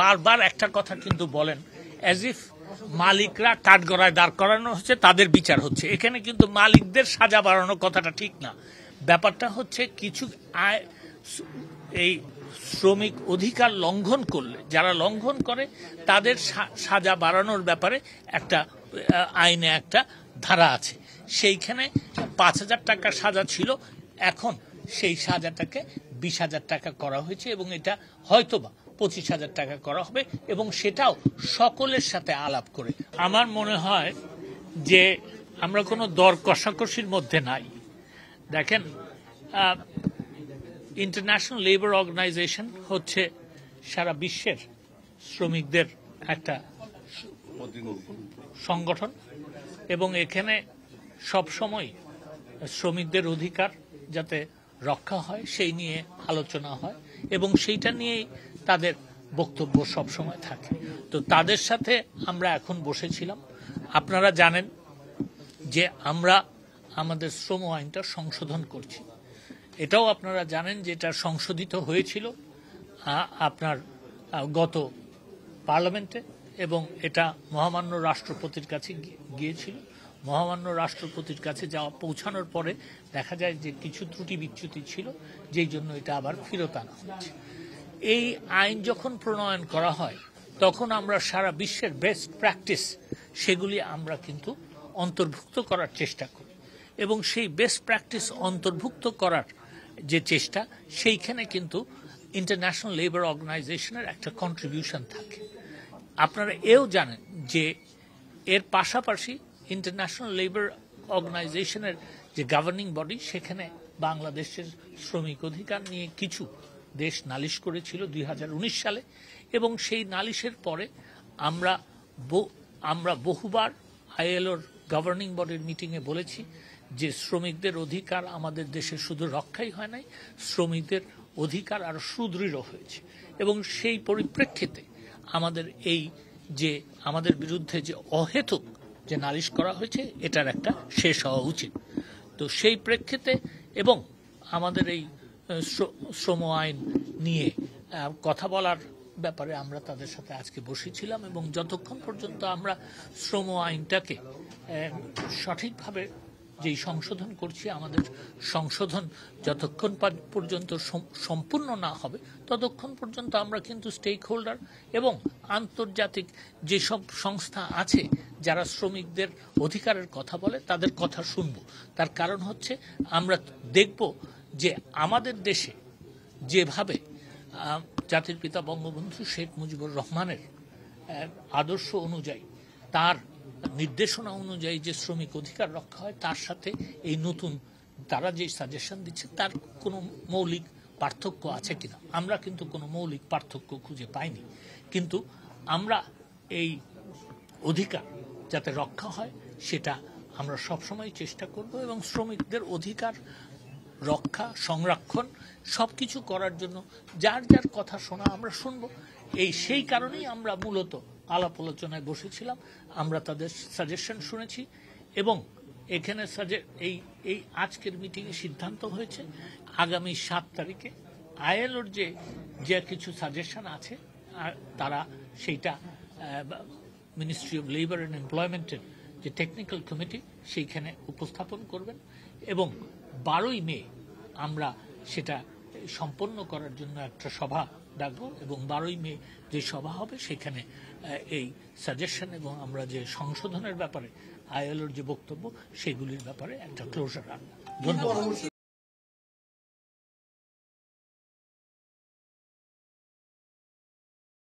বারবার একটা কথা কিন্তু বলেন অ্যাজ ইফ মালিকরা কাঠগড়ায় দাঁড় করানো হচ্ছে তাদের বিচার হচ্ছে এখানে কিন্তু মালিকদের সাজা বাড়ানোর কথাটা ঠিক না ব্যাপারটা হচ্ছে কিছু আয় এই শ্রমিক অধিকার লঙ্ঘন করলে যারা লঙ্ঘন করে তাদের সাজা বাড়ানোর ব্যাপারে একটা আইনে একটা ধারা আছে সেইখানে পাঁচ হাজার টাকা সাজা ছিল এখন সেই সাজাটাকে বিশ হাজার টাকা করা হয়েছে এবং এটা হয়তোবা পঁচিশ হাজার টাকা করা হবে এবং সেটাও সকলের সাথে আলাপ করে আমার মনে হয় যে আমরা কোনো দর কষাকষির মধ্যে নাই দেখেন ইন্টারন্যাশনাল লেবার অর্গানাইজেশন হচ্ছে সারা বিশ্বের শ্রমিকদের একটা সংগঠন এবং এখানে সব সময় শ্রমিকদের অধিকার যাতে রক্ষা হয় সেই নিয়ে আলোচনা হয় এবং সেইটা নিয়েই তাদের বক্তব্য সবসময় থাকে তো তাদের সাথে আমরা এখন বসেছিলাম আপনারা জানেন যে আমরা আমাদের শ্রম আইনটা সংশোধন করছি এটাও আপনারা জানেন যে এটা সংশোধিত হয়েছিল আপনার গত পার্লামেন্টে এবং এটা মহামান্য রাষ্ট্রপতির কাছে গিয়েছিল মহামান্য রাষ্ট্রপতির কাছে যাওয়া পৌঁছানোর পরে দেখা যায় যে কিছু ত্রুটি বিচ্যুতি ছিল যেই জন্য এটা আবার ফেরত আনা হচ্ছে এই আইন যখন প্রণয়ন করা হয় তখন আমরা সারা বিশ্বের বেস্ট প্র্যাকটিস সেগুলি আমরা কিন্তু অন্তর্ভুক্ত করার চেষ্টা করি এবং সেই বেস্ট প্র্যাকটিস অন্তর্ভুক্ত করার যে চেষ্টা সেইখানে কিন্তু ইন্টারন্যাশনাল লেবার অর্গানাইজেশনের একটা কন্ট্রিবিউশন থাকে আপনারা এও জানেন যে এর পাশাপাশি ইন্টারন্যাশনাল লেবার অর্গানাইজেশনের যে গভর্নিং বডি সেখানে বাংলাদেশের শ্রমিক অধিকার নিয়ে কিছু দেশ নালিশ করেছিল দুই সালে এবং সেই নালিশের পরে আমরা আমরা বহুবার আইএলওর গভর্নিং বডির মিটিংয়ে বলেছি যে শ্রমিকদের অধিকার আমাদের দেশে শুধু রক্ষাই হয় নাই শ্রমিকদের অধিকার আরও সুদৃঢ় হয়েছে এবং সেই পরিপ্রেক্ষিতে আমাদের এই যে আমাদের বিরুদ্ধে যে অহেতুক যে নালিশ করা হয়েছে এটার একটা শেষ হওয়া উচিত তো সেই প্রেক্ষিতে এবং আমাদের এই শ্রম আইন নিয়ে কথা বলার ব্যাপারে আমরা তাদের সাথে আজকে বসেছিলাম এবং যতক্ষণ পর্যন্ত আমরা শ্রম আইনটাকে সঠিকভাবে যেই সংশোধন করছি আমাদের সংশোধন যতক্ষণ পর্যন্ত সম্পূর্ণ না হবে ততক্ষণ পর্যন্ত আমরা কিন্তু স্টেক হোল্ডার এবং আন্তর্জাতিক যেসব সংস্থা আছে যারা শ্রমিকদের অধিকারের কথা বলে তাদের কথা শুনব তার কারণ হচ্ছে আমরা দেখব যে আমাদের দেশে যেভাবে জাতির পিতা বঙ্গবন্ধু শেখ মুজিবুর রহমানের আদর্শ অনুযায়ী তার নির্দেশনা অনুযায়ী যে শ্রমিক অধিকার রক্ষা হয় তার সাথে এই নতুন তারা যে সাজেশন দিচ্ছে তার কোনো মৌলিক পার্থক্য আছে কিনা আমরা কিন্তু কোনো মৌলিক পার্থক্য খুঁজে পাইনি কিন্তু আমরা এই অধিকার যাতে রক্ষা হয় সেটা আমরা সবসময় চেষ্টা করব এবং শ্রমিকদের অধিকার রক্ষা সংরক্ষণ সব কিছু করার জন্য যার যার কথা শোনা আমরা শুনব এই সেই কারণেই আমরা মূলত আলাপ আলোচনায় বসেছিলাম আমরা তাদের সাজেশন শুনেছি এবং এখানে এই এই আজকের মিটিংয়ে সিদ্ধান্ত হয়েছে আগামী সাত তারিখে আইএলওর যে যে কিছু সাজেশন আছে তারা সেইটা মিনিস্ট্রি অফ লেবার অ্যান্ড এমপ্লয়মেন্টের যে টেকনিক্যাল কমিটি সেইখানে উপস্থাপন করবেন এবং বারোই মে আমরা সেটা সম্পন্ন করার জন্য একটা সভা ডাকবো এবং বারোই মে যে সভা হবে সেখানে এই সাজেশন এবং আমরা যে সংশোধনের ব্যাপারে আইএলওর যে বক্তব্য সেগুলির ব্যাপারে একটা ক্লোজার আনবো ধন্যবাদ